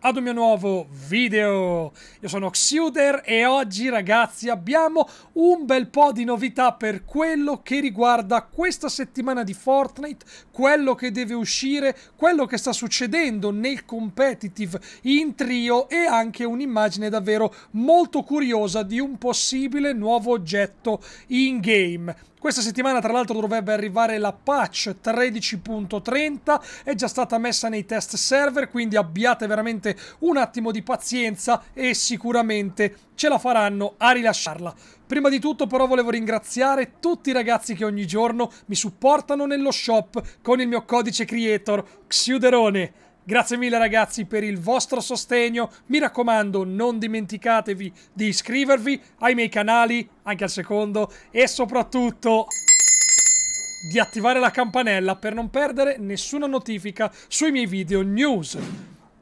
ad un mio nuovo video. Io sono Xuder e oggi ragazzi abbiamo un bel po' di novità per quello che riguarda questa settimana di Fortnite, quello che deve uscire, quello che sta succedendo nel competitive in trio e anche un'immagine davvero molto curiosa di un possibile nuovo oggetto in game. Questa settimana tra l'altro dovrebbe arrivare la patch 13.30, è già stata messa nei test server, quindi abbiate veramente importante, un attimo di pazienza e sicuramente ce la faranno a rilasciarla. Prima di tutto però volevo ringraziare tutti i ragazzi che ogni giorno mi supportano nello shop con il mio codice creator Xiuderone. Grazie mille ragazzi per il vostro sostegno, mi raccomando non dimenticatevi di iscrivervi ai miei canali, anche al secondo, e soprattutto di attivare la campanella per non perdere nessuna notifica sui miei video news.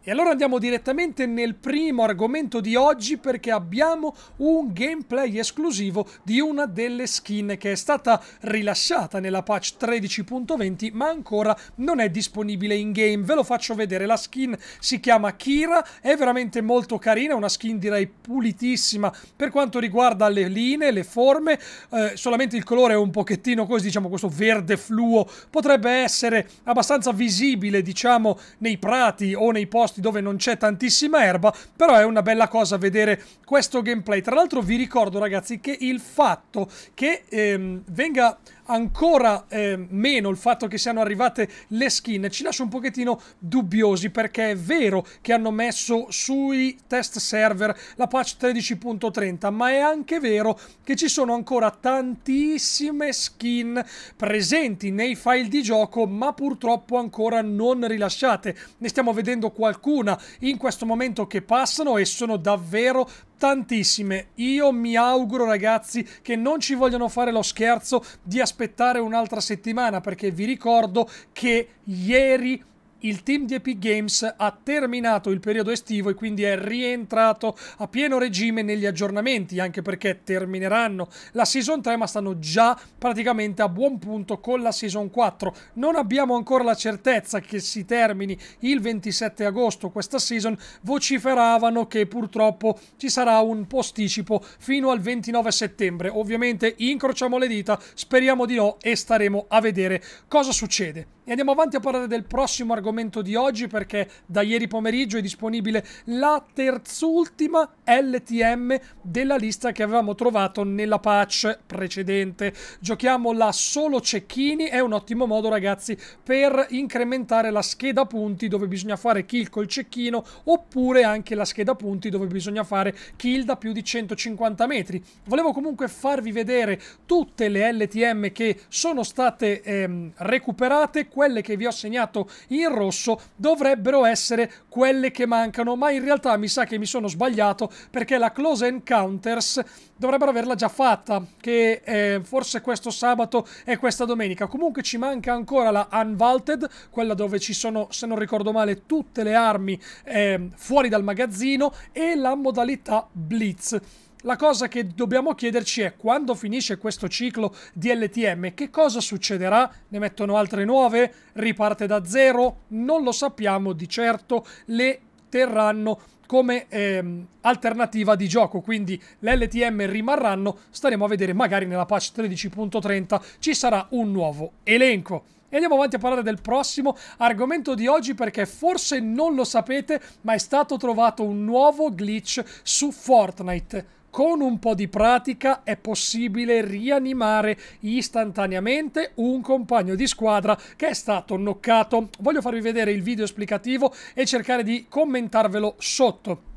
E allora andiamo direttamente nel primo argomento di oggi perché abbiamo un gameplay esclusivo di una delle skin che è stata rilasciata nella patch 13.20 ma ancora non è disponibile in game. Ve lo faccio vedere, la skin si chiama Kira, è veramente molto carina, una skin direi pulitissima per quanto riguarda le linee, le forme, eh, solamente il colore è un pochettino così, diciamo questo verde fluo potrebbe essere abbastanza visibile diciamo nei prati o nei posti posti dove non c'è tantissima erba, però è una bella cosa vedere questo gameplay. Tra l'altro vi ricordo ragazzi che il fatto che ehm, venga ancora eh, meno il fatto che siano arrivate le skin ci lascia un pochettino dubbiosi perché è vero che hanno messo sui test server la patch 13.30 ma è anche vero che ci sono ancora tantissime skin presenti nei file di gioco ma purtroppo ancora non rilasciate ne stiamo vedendo qualcuna in questo momento che passano e sono davvero tantissime. Io mi auguro, ragazzi, che non ci vogliano fare lo scherzo di aspettare un'altra settimana, perché vi ricordo che ieri il team di Epic Games ha terminato il periodo estivo e quindi è rientrato a pieno regime negli aggiornamenti, anche perché termineranno la Season 3 ma stanno già praticamente a buon punto con la Season 4. Non abbiamo ancora la certezza che si termini il 27 agosto questa Season, vociferavano che purtroppo ci sarà un posticipo fino al 29 settembre. Ovviamente incrociamo le dita, speriamo di no e staremo a vedere cosa succede. E andiamo avanti a parlare del prossimo argomento di oggi perché da ieri pomeriggio è disponibile la terzultima LTM della lista che avevamo trovato nella patch precedente. Giochiamo la solo cecchini, è un ottimo modo ragazzi per incrementare la scheda punti dove bisogna fare kill col cecchino oppure anche la scheda punti dove bisogna fare kill da più di 150 metri. Volevo comunque farvi vedere tutte le LTM che sono state ehm, recuperate quelle che vi ho segnato in rosso dovrebbero essere quelle che mancano, ma in realtà mi sa che mi sono sbagliato perché la Close Encounters dovrebbero averla già fatta, che eh, forse questo sabato e questa domenica. Comunque ci manca ancora la Unvaulted, quella dove ci sono, se non ricordo male, tutte le armi eh, fuori dal magazzino e la modalità Blitz. La cosa che dobbiamo chiederci è quando finisce questo ciclo di LTM che cosa succederà? Ne mettono altre nuove? Riparte da zero? Non lo sappiamo di certo, le terranno come ehm, alternativa di gioco, quindi le LTM rimarranno, staremo a vedere magari nella patch 13.30 ci sarà un nuovo elenco. E andiamo avanti a parlare del prossimo argomento di oggi perché forse non lo sapete, ma è stato trovato un nuovo glitch su Fortnite con un po' di pratica è possibile rianimare istantaneamente un compagno di squadra che è stato noccato. Voglio farvi vedere il video esplicativo e cercare di commentarvelo sotto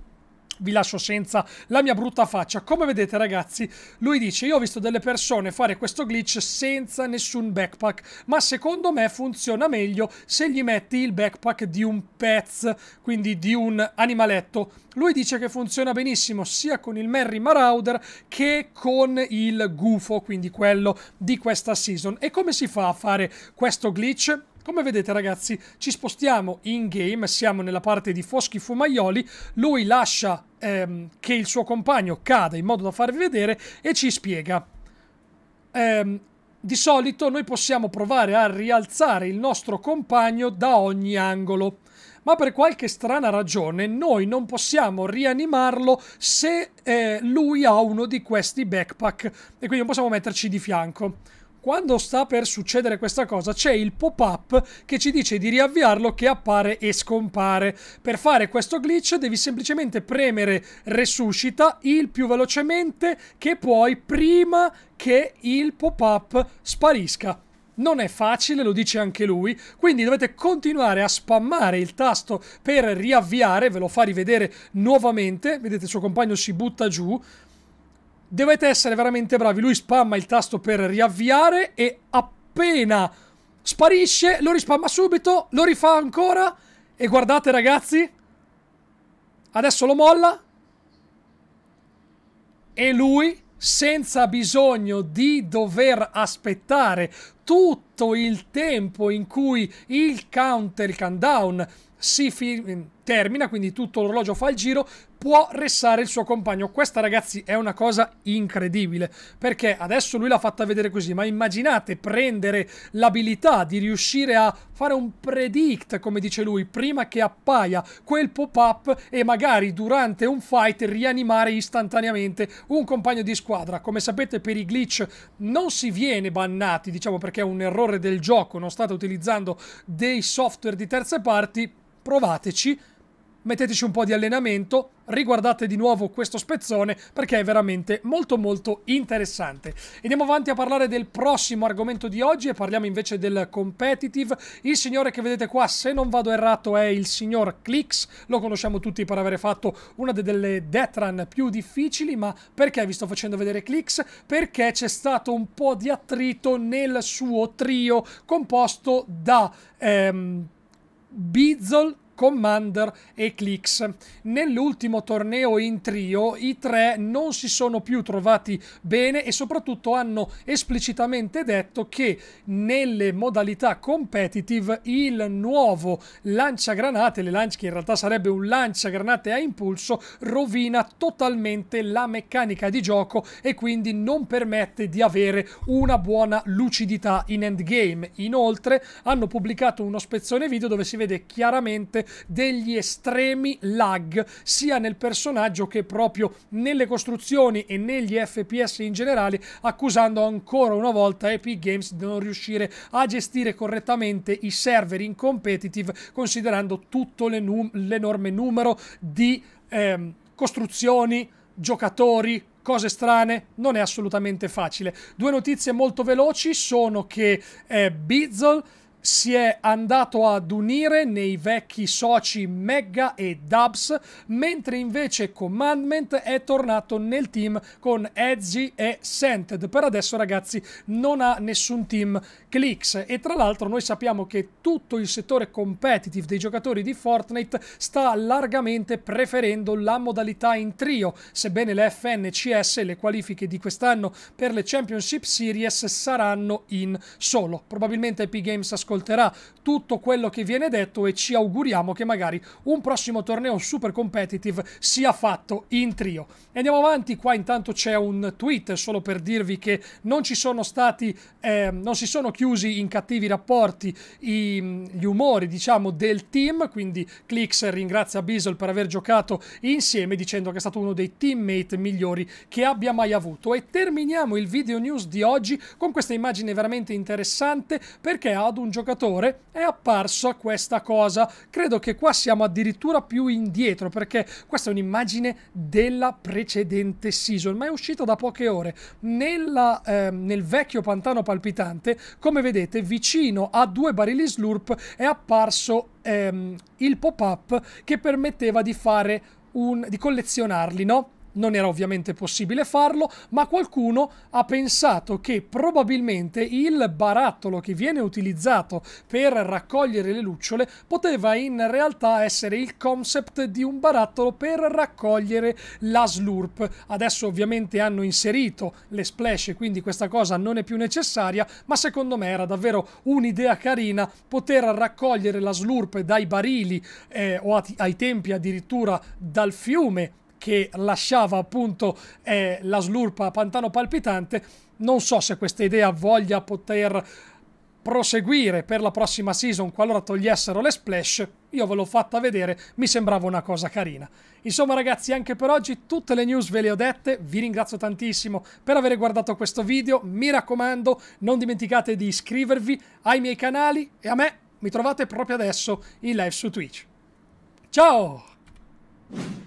vi lascio senza la mia brutta faccia. Come vedete ragazzi, lui dice io ho visto delle persone fare questo glitch senza nessun backpack, ma secondo me funziona meglio se gli metti il backpack di un pez, quindi di un animaletto. Lui dice che funziona benissimo sia con il Merry Marauder che con il Gufo, quindi quello di questa season. E come si fa a fare questo glitch? Come vedete ragazzi ci spostiamo in game, siamo nella parte di Foschi Fumaioli, lui lascia ehm, che il suo compagno cada in modo da farvi vedere e ci spiega. Ehm, di solito noi possiamo provare a rialzare il nostro compagno da ogni angolo ma per qualche strana ragione noi non possiamo rianimarlo se eh, lui ha uno di questi backpack e quindi non possiamo metterci di fianco quando sta per succedere questa cosa c'è il pop-up che ci dice di riavviarlo che appare e scompare. Per fare questo glitch devi semplicemente premere resuscita il più velocemente che puoi prima che il pop-up sparisca. Non è facile, lo dice anche lui, quindi dovete continuare a spammare il tasto per riavviare, ve lo fa rivedere nuovamente, vedete il suo compagno si butta giù, Dovete essere veramente bravi. Lui spamma il tasto per riavviare e appena sparisce lo rispamma subito, lo rifà ancora e guardate ragazzi, adesso lo molla e lui senza bisogno di dover aspettare tutto il tempo in cui il counter, il countdown si termina, quindi tutto l'orologio fa il giro, può ressare il suo compagno. Questa, ragazzi, è una cosa incredibile, perché adesso lui l'ha fatta vedere così, ma immaginate prendere l'abilità di riuscire a fare un predict, come dice lui, prima che appaia quel pop-up e magari durante un fight rianimare istantaneamente un compagno di squadra. Come sapete, per i glitch non si viene bannati, diciamo perché è un errore del gioco, non state utilizzando dei software di terze parti, provateci metteteci un po' di allenamento, riguardate di nuovo questo spezzone perché è veramente molto molto interessante. Andiamo avanti a parlare del prossimo argomento di oggi e parliamo invece del competitive. Il signore che vedete qua, se non vado errato, è il signor Clix, lo conosciamo tutti per avere fatto una delle death run più difficili, ma perché vi sto facendo vedere Clix? Perché c'è stato un po' di attrito nel suo trio composto da... Ehm, Bizzle, Commander e Clicks. Nell'ultimo torneo in trio i tre non si sono più trovati bene e soprattutto hanno esplicitamente detto che nelle modalità competitive il nuovo lanciagranate, le lanci che in realtà sarebbe un lanciagranate a impulso, rovina totalmente la meccanica di gioco e quindi non permette di avere una buona lucidità in endgame. Inoltre hanno pubblicato uno spezzone video dove si vede chiaramente degli estremi lag sia nel personaggio che proprio nelle costruzioni e negli FPS in generale, accusando ancora una volta Epic Games di non riuscire a gestire correttamente i server in competitive, considerando tutto l'enu- l'enorme numero di ehm, costruzioni, giocatori, cose strane non è assolutamente facile. Due notizie molto veloci sono che eh, Beazle si è andato ad unire nei vecchi soci Mega e Dubs, mentre invece Commandment è tornato nel team con Ezzy e Scented. Per adesso ragazzi non ha nessun team clicks e tra l'altro noi sappiamo che tutto il settore competitive dei giocatori di Fortnite sta largamente preferendo la modalità in trio, sebbene le FNCS e le qualifiche di quest'anno per le Championship Series saranno in solo. Probabilmente Epic Games ascolterà ascolterà tutto quello che viene detto e ci auguriamo che magari un prossimo torneo super competitive sia fatto in trio. Andiamo avanti, qua intanto c'è un tweet solo per dirvi che non ci sono stati, eh, non si sono chiusi in cattivi rapporti i, gli umori diciamo del team, quindi Clix ringrazia Beasel per aver giocato insieme dicendo che è stato uno dei teammate migliori che abbia mai avuto. E terminiamo il video news di oggi con questa immagine veramente interessante perché ad un giocatore giocatore è apparsa questa cosa. Credo che qua siamo addirittura più indietro perché questa è un'immagine della precedente season, ma è uscita da poche ore. Nella, eh, nel vecchio pantano palpitante, come vedete, vicino a due barili slurp è apparso ehm, il pop-up che permetteva di fare un, di collezionarli, no? non era ovviamente possibile farlo, ma qualcuno ha pensato che probabilmente il barattolo che viene utilizzato per raccogliere le lucciole poteva in realtà essere il concept di un barattolo per raccogliere la slurp. Adesso ovviamente hanno inserito le splash, quindi questa cosa non è più necessaria, ma secondo me era davvero un'idea carina poter raccogliere la slurp dai barili eh, o ai tempi addirittura dal fiume che lasciava appunto eh, la slurpa pantano palpitante. Non so se questa idea voglia poter proseguire per la prossima season qualora togliessero le splash, io ve l'ho fatta vedere, mi sembrava una cosa carina. Insomma ragazzi, anche per oggi tutte le news ve le ho dette, vi ringrazio tantissimo per aver guardato questo video, mi raccomando non dimenticate di iscrivervi ai miei canali e a me mi trovate proprio adesso in live su Twitch. Ciao!